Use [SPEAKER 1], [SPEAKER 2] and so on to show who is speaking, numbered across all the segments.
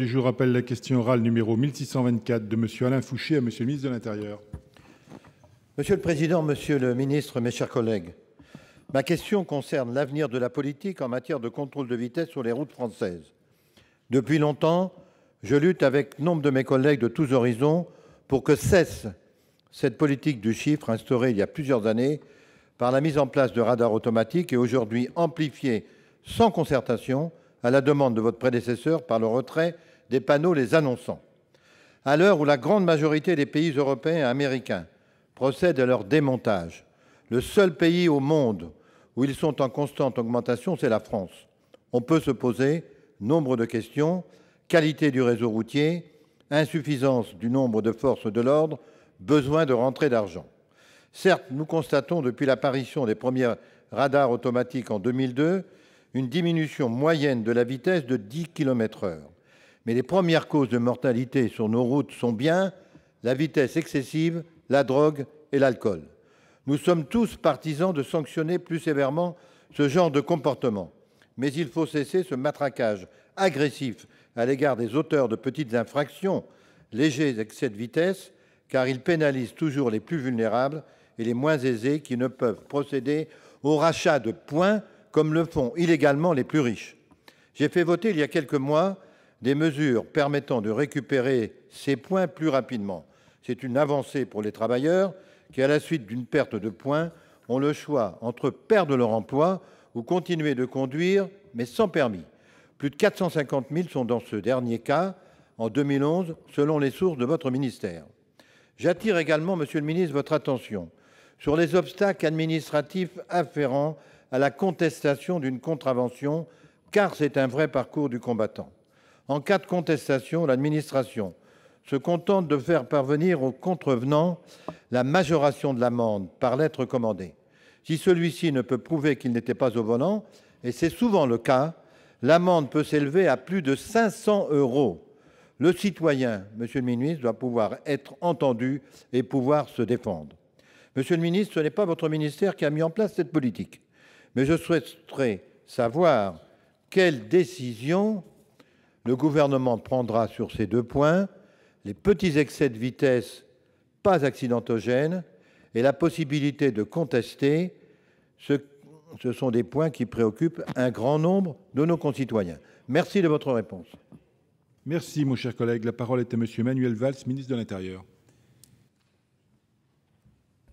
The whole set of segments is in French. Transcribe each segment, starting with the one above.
[SPEAKER 1] Je rappelle la question orale numéro 1624 de monsieur Alain Fouché à monsieur le ministre de l'Intérieur. Monsieur le président, Monsieur le Ministre, mes chers collègues, ma question concerne l'avenir de la politique en matière de contrôle de vitesse sur les routes françaises. Depuis longtemps, je lutte avec nombre de mes collègues de tous horizons pour que cesse cette politique du chiffre instaurée il y a plusieurs années par la mise en place de radars automatiques et aujourd'hui amplifiée sans concertation à la demande de votre prédécesseur, par le retrait des panneaux les annonçant. À l'heure où la grande majorité des pays européens et américains procèdent à leur démontage, le seul pays au monde où ils sont en constante augmentation, c'est la France. On peut se poser nombre de questions qualité du réseau routier, insuffisance du nombre de forces de l'ordre, besoin de rentrer d'argent. Certes, nous constatons depuis l'apparition des premiers radars automatiques en 2002 une diminution moyenne de la vitesse de 10 km h heure. Mais les premières causes de mortalité sur nos routes sont bien la vitesse excessive, la drogue et l'alcool. Nous sommes tous partisans de sanctionner plus sévèrement ce genre de comportement. Mais il faut cesser ce matraquage agressif à l'égard des auteurs de petites infractions, légers excès de vitesse, car il pénalise toujours les plus vulnérables et les moins aisés qui ne peuvent procéder au rachat de points comme le font illégalement les plus riches. J'ai fait voter il y a quelques mois des mesures permettant de récupérer ces points plus rapidement. C'est une avancée pour les travailleurs qui, à la suite d'une perte de points, ont le choix entre perdre leur emploi ou continuer de conduire, mais sans permis. Plus de 450 000 sont dans ce dernier cas en 2011, selon les sources de votre ministère. J'attire également, monsieur le ministre, votre attention sur les obstacles administratifs afférents à la contestation d'une contravention, car c'est un vrai parcours du combattant. En cas de contestation, l'administration se contente de faire parvenir au contrevenant la majoration de l'amende par lettre commandée. Si celui-ci ne peut prouver qu'il n'était pas au volant, et c'est souvent le cas, l'amende peut s'élever à plus de 500 euros. Le citoyen, monsieur le ministre, doit pouvoir être entendu et pouvoir se défendre. Monsieur le ministre, ce n'est pas votre ministère qui a mis en place cette politique mais je souhaiterais savoir quelles décisions le Gouvernement prendra sur ces deux points les petits excès de vitesse pas accidentogènes et la possibilité de contester ce sont des points qui préoccupent un grand nombre de nos concitoyens. Merci de votre réponse. Merci, mon cher collègue. La parole est à M. Manuel Valls, ministre de l'intérieur.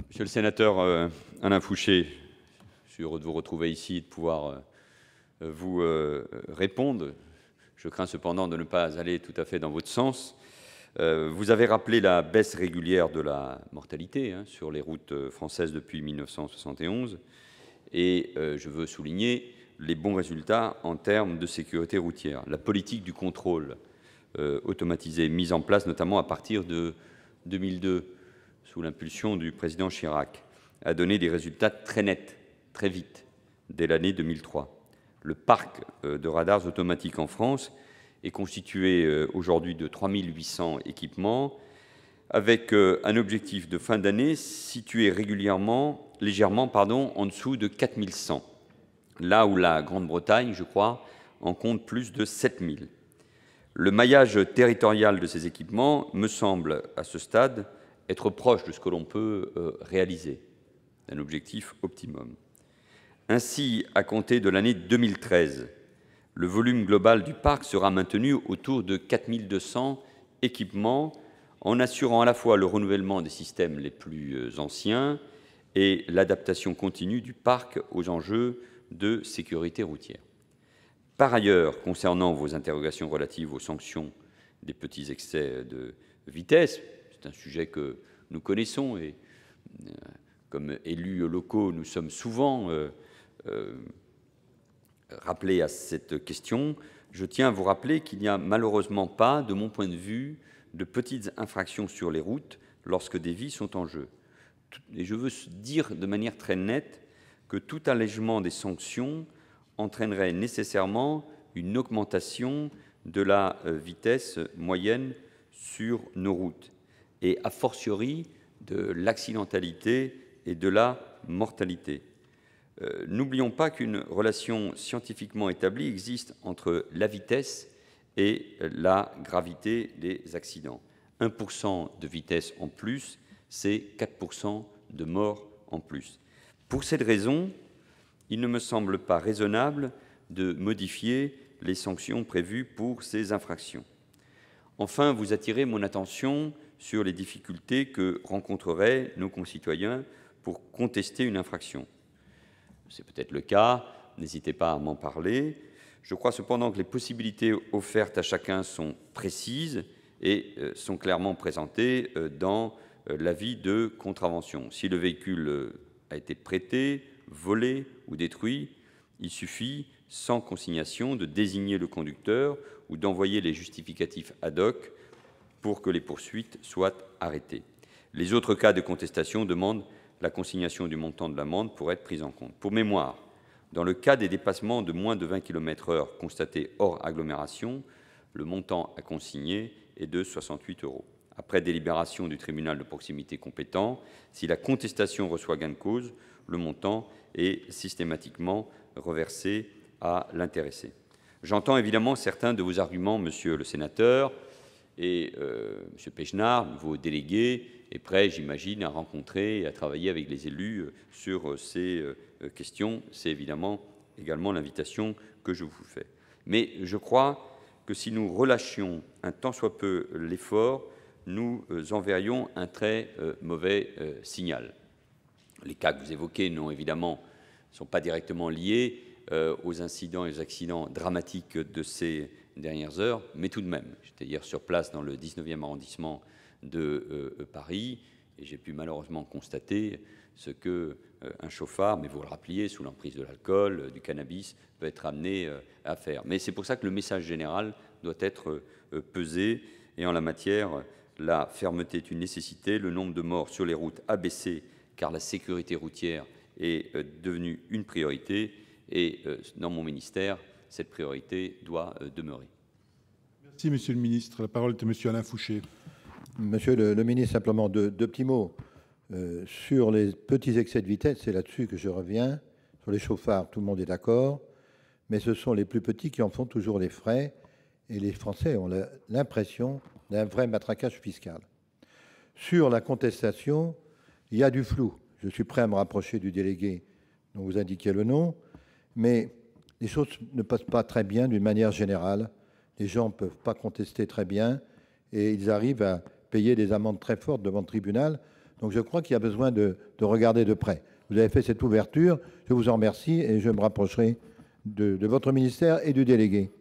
[SPEAKER 2] Monsieur le sénateur euh, Alain Fouché, suis heureux de vous retrouver ici, et de pouvoir euh, vous euh, répondre. Je crains cependant de ne pas aller tout à fait dans votre sens. Euh, vous avez rappelé la baisse régulière de la mortalité hein, sur les routes françaises depuis 1971 et je veux souligner les bons résultats en termes de sécurité routière. La politique du contrôle automatisé mise en place notamment à partir de 2002 sous l'impulsion du président Chirac a donné des résultats très nets très vite, dès l'année 2003. Le parc euh, de radars automatiques en France est constitué euh, aujourd'hui de 3800 équipements, avec euh, un objectif de fin d'année situé régulièrement, légèrement pardon, en dessous de 4100, là où la Grande-Bretagne, je crois, en compte plus de 7000. Le maillage territorial de ces équipements me semble, à ce stade, être proche de ce que l'on peut réaliser, un objectif optimum. Ainsi, à compter de l'année 2013, le volume global du parc sera maintenu autour de 4200 équipements, en assurant à la fois le renouvellement des systèmes les plus euh, anciens et l'adaptation continue du parc aux enjeux de sécurité routière. Par ailleurs, concernant vos interrogations relatives aux sanctions des petits excès de vitesse, c'est un sujet que nous connaissons et euh, comme élus locaux, nous sommes souvent euh, euh, rappelé à cette question, je tiens à vous rappeler qu'il n'y a malheureusement pas, de mon point de vue, de petites infractions sur les routes lorsque des vies sont en jeu. Et je veux dire de manière très nette que tout allègement des sanctions entraînerait nécessairement une augmentation de la euh, vitesse moyenne sur nos routes, et a fortiori de l'accidentalité et de la mortalité. Euh, n'oublions pas qu'une relation scientifiquement établie existe entre la vitesse et la gravité des accidents. 1% de vitesse en plus, c'est 4% de morts en plus. Pour cette raison, il ne me semble pas raisonnable de modifier les sanctions prévues pour ces infractions. Enfin, vous attirez mon attention sur les difficultés que rencontreraient nos concitoyens pour contester une infraction c'est peut-être le cas, n'hésitez pas à m'en parler. Je crois cependant que les possibilités offertes à chacun sont précises et euh, sont clairement présentées euh, dans euh, l'avis de contravention. Si le véhicule a été prêté, volé ou détruit, il suffit, sans consignation, de désigner le conducteur ou d'envoyer les justificatifs ad hoc pour que les poursuites soient arrêtées. Les autres cas de contestation demandent la consignation du montant de l'amende pourrait être prise en compte. Pour mémoire, dans le cas des dépassements de moins de 20 km/h constatés hors agglomération, le montant à consigner est de 68 euros. Après délibération du tribunal de proximité compétent, si la contestation reçoit gain de cause, le montant est systématiquement reversé à l'intéressé. J'entends évidemment certains de vos arguments, monsieur le sénateur, et euh, M. Pechnard, nouveau délégué, est prêt, j'imagine, à rencontrer et à travailler avec les élus euh, sur euh, ces euh, questions. C'est évidemment également l'invitation que je vous fais. Mais je crois que si nous relâchions un tant soit peu l'effort, nous enverrions un très mauvais signal. Les cas que vous évoquez n'ont évidemment sont pas directement liés, euh, aux incidents et aux accidents dramatiques de ces dernières heures, mais tout de même, j'étais hier sur place dans le 19e arrondissement de euh, Paris et j'ai pu malheureusement constater ce que euh, un chauffard, mais vous le rappeliez, sous l'emprise de l'alcool, du cannabis, peut être amené à faire. Mais c'est pour ça que le message général doit être pesé. Et en la matière, la fermeté est une nécessité. Le nombre de morts sur les routes a baissé car la sécurité routière est devenue une priorité. Et euh, dans mon ministère, cette priorité doit euh, demeurer. Merci, Monsieur le
[SPEAKER 1] Ministre. La parole est à Monsieur Alain Fouché. Monsieur le, Ministre, simplement deux, petits mots. Euh, sur les petits excès de vitesse, c'est là-dessus que je reviens. Sur les chauffards, tout le monde est d'accord. Mais ce sont les plus petits qui en font toujours les frais. Et les Français ont l'impression d'un vrai matraquage fiscal. Sur la contestation, il y a du flou. Je suis prêt à me rapprocher du délégué dont vous indiquez le nom. Mais les choses ne passent pas très bien d'une manière générale. Les gens ne peuvent pas contester très bien et ils arrivent à payer des amendes très fortes devant le tribunal. Donc je crois qu'il y a besoin de, regarder de près. Vous avez fait cette ouverture, je vous en remercie et je me rapprocherai de votre ministère et du délégué.